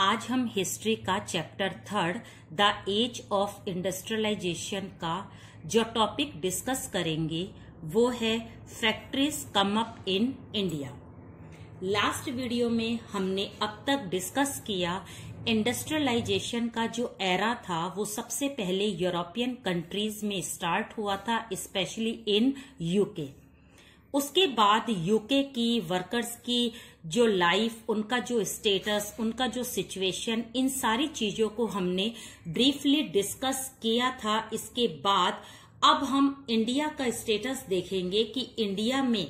आज हम हिस्ट्री का chapter third the age of industrialization का जो टॉपिक डिस्कस करेंगे वो है factories come up in India last video में हमने अब तक डिस्कस किया इंडस्ट्रियलाइजेशन का जो एरा था वो सबसे पहले यूरोपियन कंट्रीज में स्टार्ट हुआ था स्पेशली इन यूके उसके बाद यूके की वर्कर्स की जो लाइफ उनका जो स्टेटस उनका जो सिचुएशन इन सारी चीजों को हमने ब्रीफली डिस्कस किया था इसके बाद अब हम इंडिया का स्टेटस देखेंगे कि इंडिया में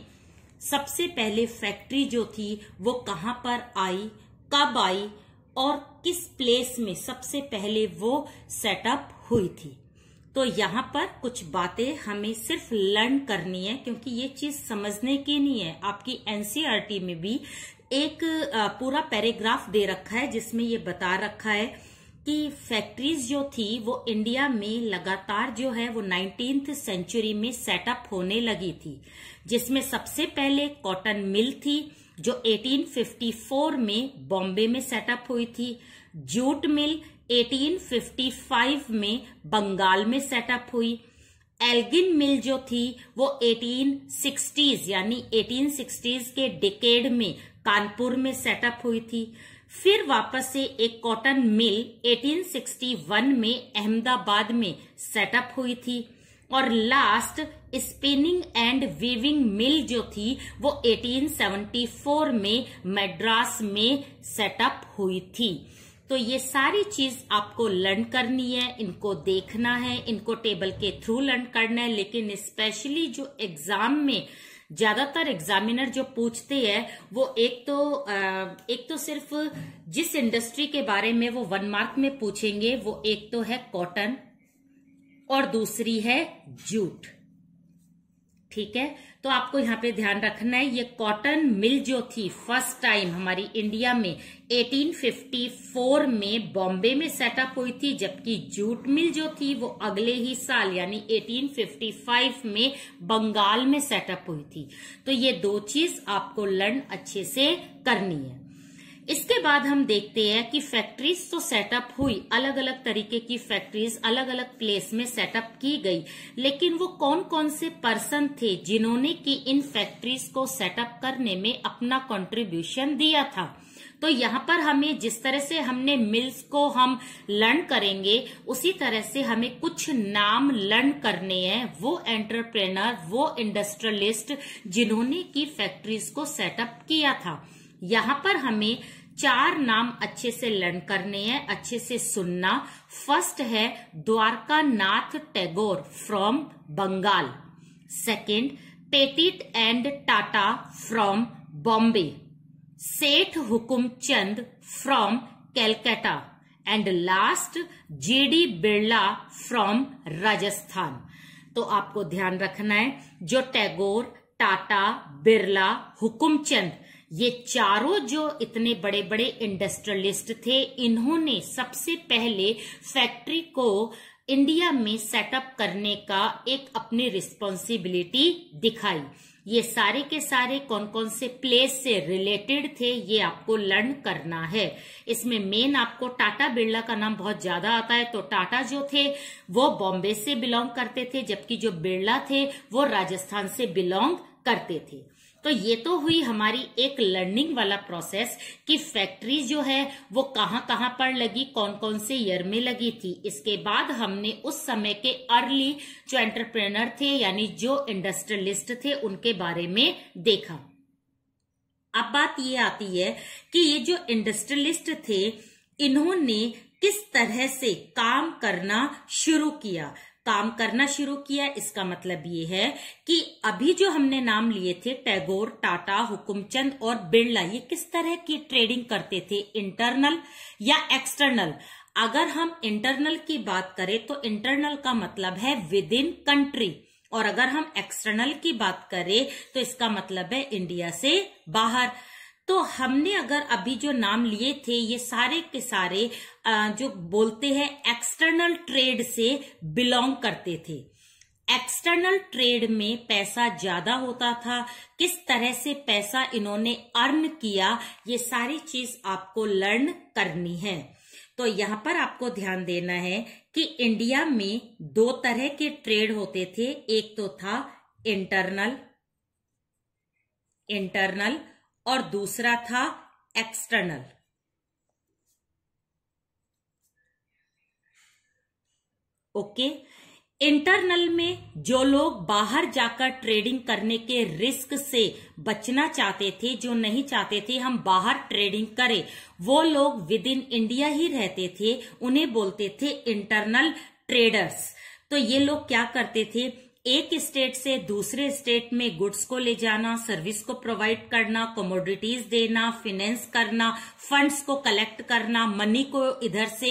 सबसे पहले फैक्ट्री जो थी वो कहाँ पर आई कब आई और किस प्लेस में सबसे पहले वो सेटअप हुई थी तो यहाँ पर कुछ बातें हमें सिर्फ लर्न करनी है क्योंकि ये चीज समझने की नहीं है आपकी एनसीईआरटी e में भी एक पूरा पैराग्राफ दे रखा है जिसमें ये बता रखा है कि फैक्ट्रीज जो थी वो इंडिया में लगातार जो है वो नाइनटीन्थ सेंचुरी में सेटअप होने लगी थी जिसमें सबसे पहले कॉटन मिल थी जो 1854 में बॉम्बे में सेटअप हुई थी जूट मिल 1855 में बंगाल में सेटअप हुई एल्गिन मिल जो थी वो 1860s यानी 1860s के डिकेड में कानपुर में सेटअप हुई थी फिर वापस से एक कॉटन मिल 1861 में अहमदाबाद में सेटअप हुई थी और last spinning and weaving mill जो थी वो 1874 में मद्रास में सेटअप हुई थी तो ये सारी चीज आपको लर्न करनी है इनको देखना है इनको टेबल के थ्रू लर्न करना है लेकिन स्पेशली जो एग्जाम में ज्यादातर एग्जामिनर जो पूछते हैं वो एक तो एक तो सिर्फ जिस इंडस्ट्री के बारे में वो वन मार्क में पूछेंगे वो एक तो है कॉटन और दूसरी है जूट ठीक है तो आपको यहाँ पे ध्यान रखना है ये कॉटन मिल जो थी फर्स्ट टाइम हमारी इंडिया में 1854 में बॉम्बे में सेटअप हुई थी जबकि जूट मिल जो थी वो अगले ही साल यानी 1855 में बंगाल में सेटअप हुई थी तो ये दो चीज आपको लर्न अच्छे से करनी है इसके बाद हम देखते हैं कि फैक्ट्रीज तो सेटअप हुई अलग अलग तरीके की फैक्ट्रीज अलग अलग प्लेस में सेटअप की गई लेकिन वो कौन कौन से पर्सन थे जिन्होंने कि इन फैक्ट्रीज को सेटअप करने में अपना कंट्रीब्यूशन दिया था तो यहाँ पर हमें जिस तरह से हमने मिल्स को हम लर्न करेंगे उसी तरह से हमें कुछ नाम लर्न करने हैं वो एंटरप्रेनर वो इंडस्ट्रियलिस्ट जिन्होंने की फैक्ट्रीज को सेटअप किया था यहाँ पर हमें चार नाम अच्छे से लर्न करने हैं अच्छे से सुनना फर्स्ट है Dwarkanath Tagore from Bengal second Petit and Tata from Bombay Seth Hukum Chand from Calcutta and last D Birla from Rajasthan तो आपको ध्यान रखना है जो टैगोर टाटा बिरला हुकुमचंद ये चारों जो इतने बड़े बड़े इंडस्ट्रियलिस्ट थे इन्होंने सबसे पहले फैक्ट्री को इंडिया में सेटअप करने का एक अपनी रिस्पॉन्सिबिलिटी दिखाई ये सारे के सारे कौन कौन से प्लेस से रिलेटेड थे ये आपको लर्न करना है इसमें मेन आपको टाटा बिरला का नाम बहुत ज्यादा आता है तो टाटा जो थे वो बॉम्बे से बिलोंग करते थे जबकि जो बिरला थे वो राजस्थान से बिलोंग करते थे तो ये तो हुई हमारी एक लर्निंग वाला प्रोसेस कि फैक्ट्री जो है वो कहाँ कहाँ पर लगी कौन कौन से ईयर में लगी थी इसके बाद हमने उस समय के अर्ली जो एंटरप्रेनर थे यानी जो इंडस्ट्रियलिस्ट थे उनके बारे में देखा अब बात ये आती है कि ये जो इंडस्ट्रियलिस्ट थे इन्होंने किस तरह से काम करना शुरू किया काम करना शुरू किया इसका मतलब ये है कि अभी जो हमने नाम लिए थे टैगोर टाटा हुकुमचंद और बिरला ये किस तरह की ट्रेडिंग करते थे इंटरनल या एक्सटर्नल अगर हम इंटरनल की बात करें तो इंटरनल का मतलब है विद इन कंट्री और अगर हम एक्सटर्नल की बात करें तो इसका मतलब है इंडिया से बाहर तो हमने अगर अभी जो नाम लिए थे ये सारे के सारे जो बोलते हैं एक्सटर्नल ट्रेड से बिलोंग करते थे एक्सटर्नल ट्रेड में पैसा ज्यादा होता था किस तरह से पैसा इन्होंने अर्न किया ये सारी चीज आपको लर्न करनी है तो यहाँ पर आपको ध्यान देना है कि इंडिया में दो तरह के ट्रेड होते थे एक तो था इंटरनल इंटरनल और दूसरा था एक्सटर्नल ओके इंटरनल में जो लोग बाहर जाकर ट्रेडिंग करने के रिस्क से बचना चाहते थे जो नहीं चाहते थे हम बाहर ट्रेडिंग करें वो लोग विद इन इंडिया ही रहते थे उन्हें बोलते थे इंटरनल ट्रेडर्स तो ये लोग क्या करते थे एक स्टेट से दूसरे स्टेट में गुड्स को ले जाना सर्विस को प्रोवाइड करना कमोडिटीज देना फिनेंस करना फंड्स को कलेक्ट करना मनी को इधर से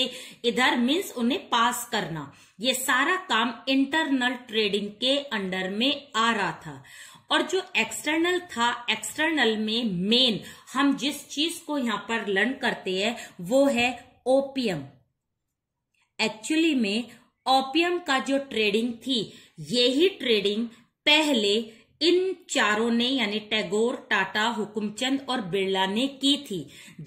इधर मीन्स उन्हें पास करना ये सारा काम इंटरनल ट्रेडिंग के अंडर में आ रहा था और जो एक्सटर्नल था एक्सटर्नल में मेन हम जिस चीज को यहां पर लर्न करते हैं वो है ओपीएम एक्चुअली में ओपियम का जो ट्रेडिंग थी यही ट्रेडिंग पहले इन चारों ने यानी टैगोर टाटा हुकुमचंद और बिरला ने की थी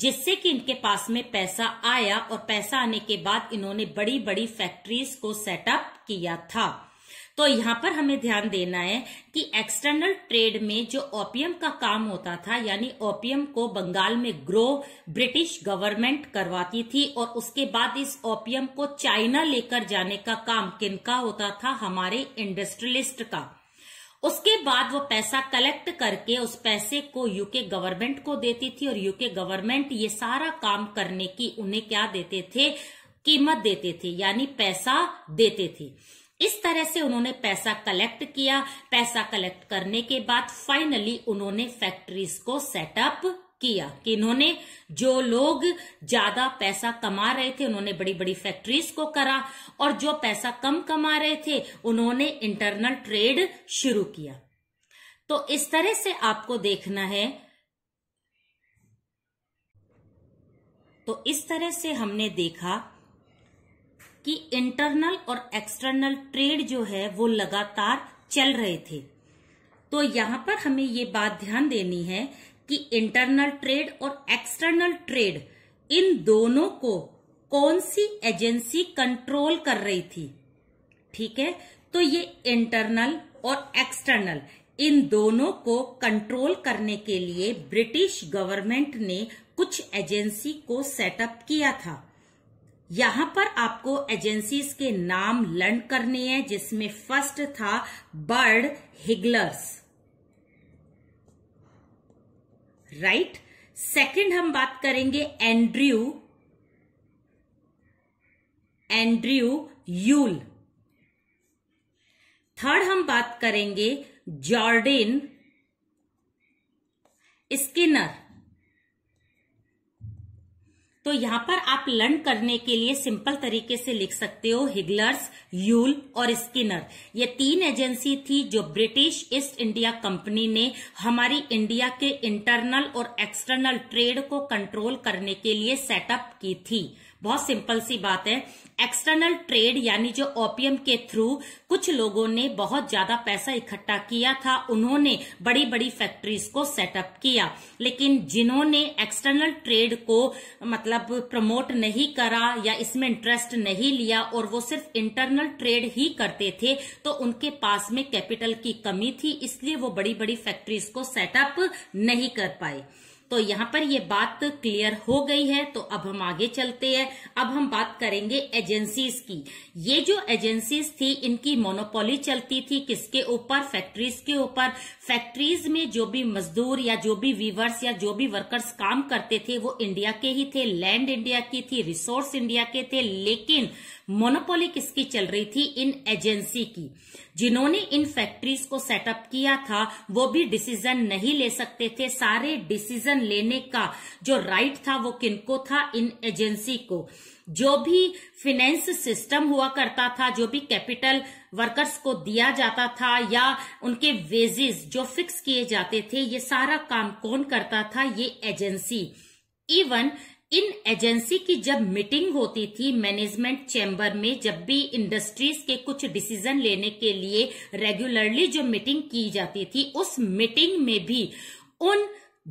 जिससे कि इनके पास में पैसा आया और पैसा आने के बाद इन्होंने बड़ी बड़ी फैक्ट्रीज को सेटअप किया था तो यहाँ पर हमें ध्यान देना है कि एक्सटर्नल ट्रेड में जो ओपीएम का काम होता था यानी ओपीएम को बंगाल में ग्रो ब्रिटिश गवर्नमेंट करवाती थी और उसके बाद इस ओपीएम को चाइना लेकर जाने का काम किनका होता था हमारे इंडस्ट्रियलिस्ट का उसके बाद वो पैसा कलेक्ट करके उस पैसे को यूके गवर्नमेंट को देती थी और यूके गवर्नमेंट ये सारा काम करने की उन्हें क्या देते थे कीमत देते थे यानी पैसा देते थे इस तरह से उन्होंने पैसा कलेक्ट किया पैसा कलेक्ट करने के बाद फाइनली उन्होंने फैक्ट्रीज को सेटअप किया कि इन्होंने जो लोग ज्यादा पैसा कमा रहे थे उन्होंने बड़ी बड़ी फैक्ट्रीज को करा और जो पैसा कम कमा रहे थे उन्होंने इंटरनल ट्रेड शुरू किया तो इस तरह से आपको देखना है तो इस तरह से हमने देखा कि इंटरनल और एक्सटर्नल ट्रेड जो है वो लगातार चल रहे थे तो यहां पर हमें ये बात ध्यान देनी है कि इंटरनल ट्रेड और एक्सटर्नल ट्रेड इन दोनों को कौन सी एजेंसी कंट्रोल कर रही थी ठीक है तो ये इंटरनल और एक्सटर्नल इन दोनों को कंट्रोल करने के लिए ब्रिटिश गवर्नमेंट ने कुछ एजेंसी को सेटअप किया था यहां पर आपको एजेंसीज के नाम लर्न करने हैं जिसमें फर्स्ट था बर्ड हिगलर्स राइट सेकंड हम बात करेंगे एंड्रयू एंड्रयू यूल थर्ड हम बात करेंगे जॉर्डिन स्किनर तो यहाँ पर आप लर्न करने के लिए सिंपल तरीके से लिख सकते हो हिगलर्स यूल और स्किनर ये तीन एजेंसी थी जो ब्रिटिश ईस्ट इंडिया कंपनी ने हमारी इंडिया के इंटरनल और एक्सटर्नल ट्रेड को कंट्रोल करने के लिए सेटअप की थी बहुत सिंपल सी बात है एक्सटर्नल ट्रेड यानी जो ओपीएम के थ्रू कुछ लोगों ने बहुत ज्यादा पैसा इकट्ठा किया था उन्होंने बड़ी बड़ी फैक्ट्रीज को सेटअप किया लेकिन जिन्होंने एक्सटर्नल ट्रेड को मतलब प्रमोट नहीं करा या इसमें इंटरेस्ट नहीं लिया और वो सिर्फ इंटरनल ट्रेड ही करते थे तो उनके पास में कैपिटल की कमी थी इसलिए वो बड़ी बड़ी फैक्ट्रीज को सेटअप नहीं कर पाए तो यहां पर ये बात क्लियर हो गई है तो अब हम आगे चलते हैं अब हम बात करेंगे एजेंसीज की ये जो एजेंसीज थी इनकी मोनोपोली चलती थी किसके ऊपर फैक्ट्रीज के ऊपर फैक्ट्रीज में जो भी मजदूर या जो भी वीवर्स या जो भी वर्कर्स काम करते थे वो इंडिया के ही थे लैंड इंडिया की थी रिसोर्स इंडिया के थे लेकिन मोनोपोली किसकी चल रही थी इन एजेंसी की जिन्होंने इन फैक्ट्रीज को सेटअप किया था वो भी डिसीजन नहीं ले सकते थे सारे डिसीजन लेने का जो राइट था वो किनको था इन एजेंसी को जो भी फिनेंस सिस्टम हुआ करता था जो भी कैपिटल वर्कर्स को दिया जाता था या उनके वेजेस जो फिक्स किए जाते थे ये सारा काम कौन करता था ये एजेंसी इवन इन एजेंसी की जब मीटिंग होती थी मैनेजमेंट चैम्बर में जब भी इंडस्ट्रीज के कुछ डिसीजन लेने के लिए रेगुलरली जो मीटिंग की जाती थी उस मीटिंग में भी उन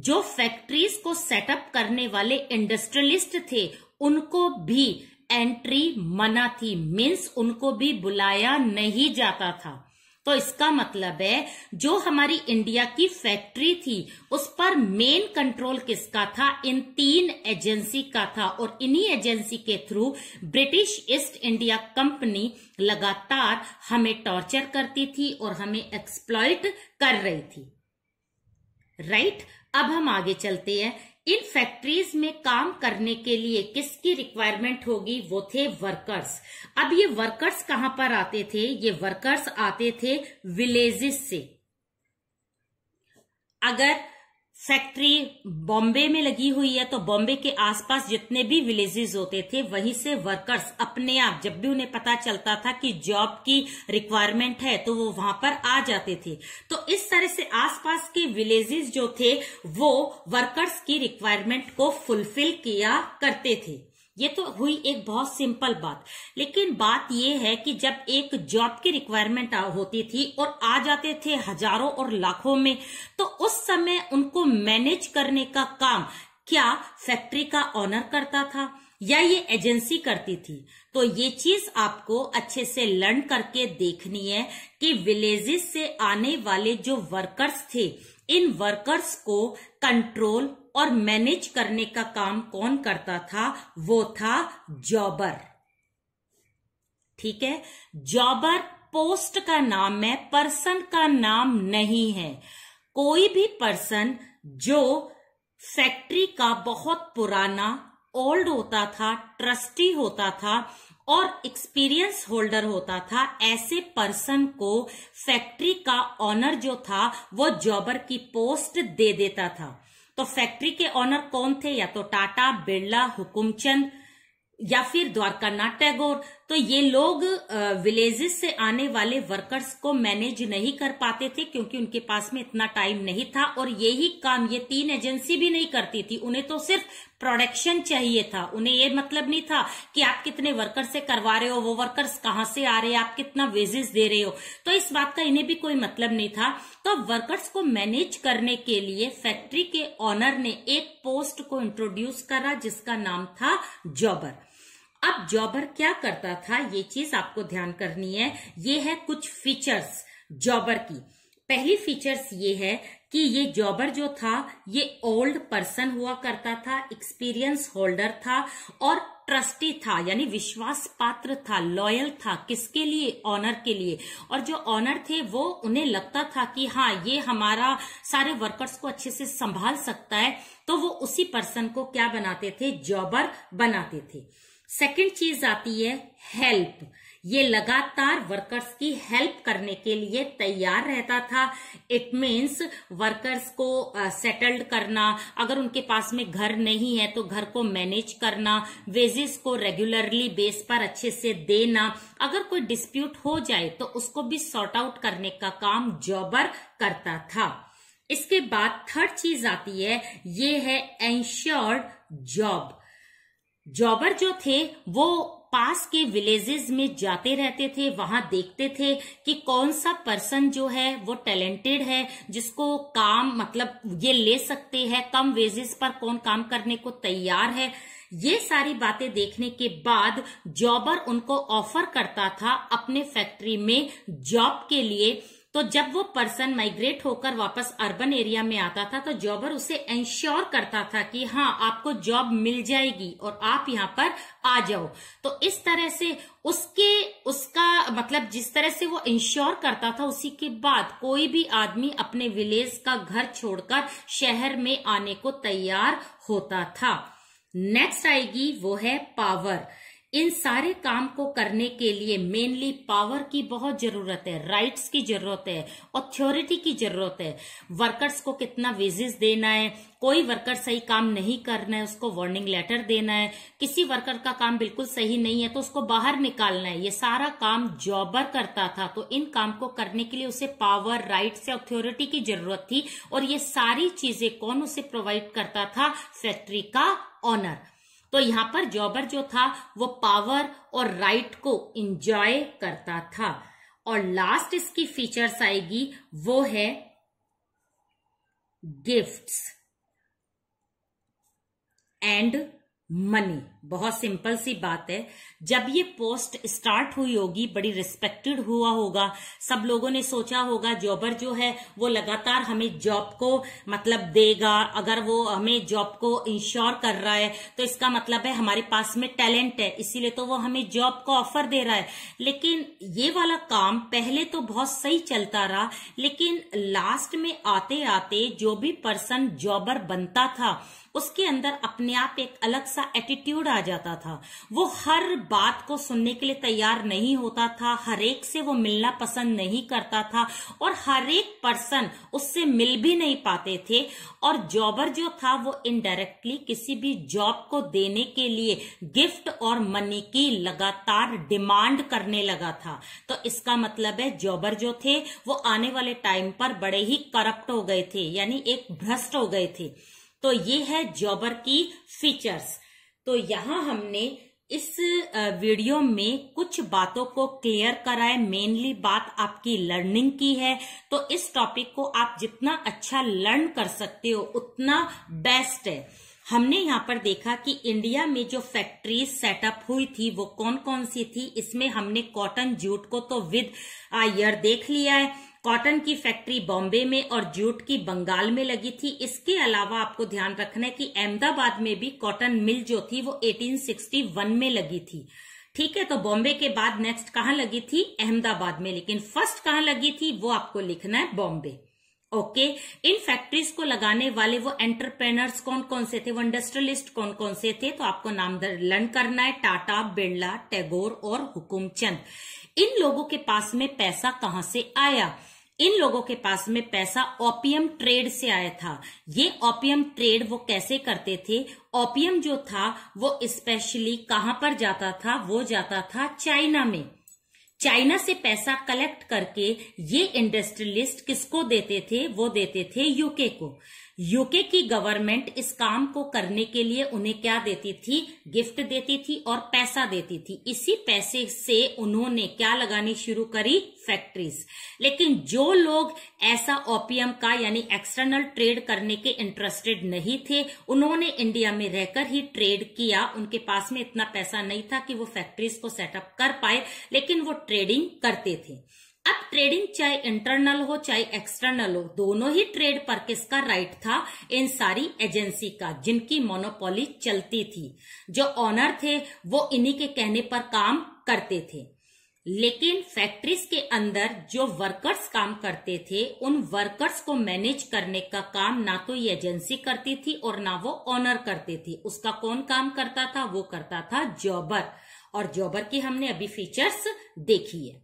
जो फैक्ट्रीज को सेटअप करने वाले इंडस्ट्रियलिस्ट थे उनको भी एंट्री मना थी मीन्स उनको भी बुलाया नहीं जाता था तो इसका मतलब है जो हमारी इंडिया की फैक्ट्री थी उस पर मेन कंट्रोल किसका था इन तीन एजेंसी का था और इन्हीं एजेंसी के through British East India company लगातार हमें टॉर्चर करती थी और हमें एक्सप्लॉयट कर रही थी राइट right? अब हम आगे चलते हैं इन फैक्ट्रीज में काम करने के लिए किसकी रिक्वायरमेंट होगी वो थे वर्कर्स अब ये वर्कर्स कहां पर आते थे ये वर्कर्स आते थे विलेजेस से अगर फैक्ट्री बॉम्बे में लगी हुई है तो बॉम्बे के आसपास जितने भी विलेजेस होते थे वहीं से वर्कर्स अपने आप जब भी उन्हें पता चलता था कि जॉब की रिक्वायरमेंट है तो वो वहां पर आ जाते थे तो इस तरह से आसपास के विलेजेस जो थे वो वर्कर्स की रिक्वायरमेंट को फुलफिल किया करते थे ये तो हुई एक बहुत सिंपल बात लेकिन बात ये है कि जब एक जॉब की रिक्वायरमेंट होती थी और आ जाते थे हजारों और लाखों में तो उस समय उनको मैनेज करने का काम क्या फैक्ट्री का ऑनर करता था या ये एजेंसी करती थी तो ये चीज आपको अच्छे से लर्न करके देखनी है कि विलेजेस से आने वाले जो वर्कर्स थे इन वर्कर्स को कंट्रोल और मैनेज करने का काम कौन करता था वो था जॉबर ठीक है जॉबर पोस्ट का नाम है पर्सन का नाम नहीं है कोई भी पर्सन जो फैक्ट्री का बहुत पुराना ओल्ड होता था ट्रस्टी होता था और एक्सपीरियंस होल्डर होता था ऐसे पर्सन को फैक्ट्री का ऑनर जो था वो जॉबर की पोस्ट दे देता था तो फैक्ट्री के ओनर कौन थे या तो टाटा बिरला हुकुमचंद या फिर द्वारकानाथ टैगोर तो ये लोग विलेजेस से आने वाले वर्कर्स को मैनेज नहीं कर पाते थे क्योंकि उनके पास में इतना टाइम नहीं था और यही काम ये तीन एजेंसी भी नहीं करती थी उन्हें तो सिर्फ प्रोडक्शन चाहिए था उन्हें ये मतलब नहीं था कि आप कितने वर्कर्स से करवा रहे हो वो वर्कर्स कहाँ से आ रहे हैं आप कितना वेजेस दे रहे हो तो इस बात का इन्हें भी कोई मतलब नहीं था तो वर्कर्स को मैनेज करने के लिए फैक्ट्री के ऑनर ने एक पोस्ट को इंट्रोड्यूस करा जिसका नाम था जॉबर अब जॉबर क्या करता था ये चीज आपको ध्यान करनी है ये है कुछ फीचर्स जॉबर की पहली फीचर्स ये है कि ये जॉबर जो था ये ओल्ड पर्सन हुआ करता था एक्सपीरियंस होल्डर था और ट्रस्टी था यानी विश्वास पात्र था लॉयल था किसके लिए ऑनर के लिए और जो ऑनर थे वो उन्हें लगता था कि हाँ ये हमारा सारे वर्कर्स को अच्छे से संभाल सकता है तो वो उसी पर्सन को क्या बनाते थे जॉबर बनाते थे सेकंड चीज आती है हेल्प ये लगातार वर्कर्स की हेल्प करने के लिए तैयार रहता था इट मीन्स वर्कर्स को सेटल्ड uh, करना अगर उनके पास में घर नहीं है तो घर को मैनेज करना वेजेस को रेगुलरली बेस पर अच्छे से देना अगर कोई डिस्प्यूट हो जाए तो उसको भी सॉर्ट आउट करने का काम जॉबर करता था इसके बाद थर्ड चीज आती है ये है एंश्योर्ड जॉब जॉबर जो थे वो पास के विलेजेस में जाते रहते थे वहां देखते थे कि कौन सा पर्सन जो है वो टैलेंटेड है जिसको काम मतलब ये ले सकते हैं कम वेजेस पर कौन काम करने को तैयार है ये सारी बातें देखने के बाद जॉबर उनको ऑफर करता था अपने फैक्ट्री में जॉब के लिए तो जब वो पर्सन माइग्रेट होकर वापस अर्बन एरिया में आता था तो जॉबर उसे एंश्योर करता था कि हाँ आपको जॉब मिल जाएगी और आप यहाँ पर आ जाओ तो इस तरह से उसके उसका मतलब जिस तरह से वो इंश्योर करता था उसी के बाद कोई भी आदमी अपने विलेज का घर छोड़कर शहर में आने को तैयार होता था नेक्स्ट आएगी वो है पावर इन सारे काम को करने के लिए मेनली पावर की बहुत जरूरत है राइट्स की जरूरत है अथॉरिटी की जरूरत है वर्कर्स को कितना वेजेस देना है कोई वर्कर सही काम नहीं करना है उसको वार्निंग लेटर देना है किसी वर्कर का काम बिल्कुल सही नहीं है तो उसको बाहर निकालना है ये सारा काम जॉबर करता था तो इन काम को करने के लिए उसे पावर राइट से अथॉरिटी की जरूरत थी और ये सारी चीजें कौन उसे प्रोवाइड करता था फैक्ट्री का ऑनर तो यहां पर जॉबर जो था वो पावर और राइट को इंजॉय करता था और लास्ट इसकी फीचर्स आएगी वो है गिफ्ट्स एंड मनी बहुत सिंपल सी बात है जब ये पोस्ट स्टार्ट हुई होगी बड़ी रिस्पेक्टेड हुआ होगा सब लोगों ने सोचा होगा जॉबर जो है वो लगातार हमें जॉब को मतलब देगा अगर वो हमें जॉब को इंश्योर कर रहा है तो इसका मतलब है हमारे पास में टैलेंट है इसीलिए तो वो हमें जॉब को ऑफर दे रहा है लेकिन ये वाला काम पहले तो बहुत सही चलता रहा लेकिन लास्ट में आते आते जो भी पर्सन जॉबर बनता था उसके अंदर अपने आप एक अलग सा एटीट्यूड आ जाता था वो हर बात को सुनने के लिए तैयार नहीं होता था हरेक से वो मिलना पसंद नहीं करता था और हरेक पर्सन उससे मिल भी नहीं पाते थे और जॉबर जो था वो इनडायरेक्टली किसी भी जॉब को देने के लिए गिफ्ट और मनी की लगातार डिमांड करने लगा था तो इसका मतलब है जॉबर जो थे वो आने वाले टाइम पर बड़े ही करप्ट हो गए थे यानी एक भ्रष्ट हो गए थे तो ये है जॉबर की फीचर्स तो यहाँ हमने इस वीडियो में कुछ बातों को क्लियर कराए मेनली बात आपकी लर्निंग की है तो इस टॉपिक को आप जितना अच्छा लर्न कर सकते हो उतना बेस्ट है हमने यहाँ पर देखा कि इंडिया में जो फैक्ट्री सेटअप हुई थी वो कौन कौन सी थी इसमें हमने कॉटन जूट को तो विद ईयर देख लिया है कॉटन की फैक्ट्री बॉम्बे में और जूट की बंगाल में लगी थी इसके अलावा आपको ध्यान रखना है कि अहमदाबाद में भी कॉटन मिल जो थी वो 1861 में लगी थी ठीक है तो बॉम्बे के बाद नेक्स्ट कहां लगी थी अहमदाबाद में लेकिन फर्स्ट कहाँ लगी थी वो आपको लिखना है बॉम्बे ओके इन फैक्ट्रीज को लगाने वाले वो एंटरप्रेनर्स कौन कौन से थे वो इंडस्ट्रियलिस्ट कौन कौन से थे तो आपको नाम लर्न करना है टाटा बिरला टैगोर और हुकुमचंद इन लोगों के पास में पैसा कहां से आया इन लोगों के पास में पैसा ओपीएम ट्रेड से आया था ये ओपीएम ट्रेड वो कैसे करते थे ओपीएम जो था वो स्पेशली कहां पर जाता था वो जाता था चाइना में चाइना से पैसा कलेक्ट करके ये इंडस्ट्रियलिस्ट किसको देते थे वो देते थे यूके को यूके की गवर्नमेंट इस काम को करने के लिए उन्हें क्या देती थी गिफ्ट देती थी और पैसा देती थी इसी पैसे से उन्होंने क्या लगानी शुरू करी फैक्ट्रीज लेकिन जो लोग ऐसा ओपीएम का यानी एक्सटर्नल ट्रेड करने के इंटरेस्टेड नहीं थे उन्होंने इंडिया में रहकर ही ट्रेड किया उनके पास में इतना पैसा नहीं था कि वो फैक्ट्रीज को सेटअप कर पाए लेकिन वो ट्रेडिंग करते थे अब ट्रेडिंग चाहे इंटरनल हो चाहे एक्सटर्नल हो दोनों ही ट्रेड पर किसका राइट था इन सारी एजेंसी का जिनकी मोनोपोली चलती थी जो ऑनर थे वो इन्हीं के कहने पर काम करते थे लेकिन फैक्ट्रीज के अंदर जो वर्कर्स काम करते थे उन वर्कर्स को मैनेज करने का काम ना तो ये एजेंसी करती थी और ना वो ऑनर करती थी उसका कौन काम करता था वो करता था जॉबर और जॉबर की हमने अभी फीचर्स देखी है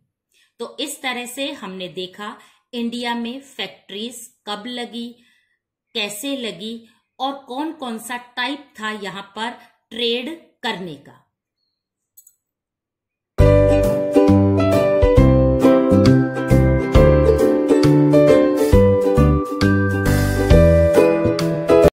तो इस तरह से हमने देखा इंडिया में फैक्ट्रीज कब लगी कैसे लगी और कौन कौन सा टाइप था यहाँ पर ट्रेड करने का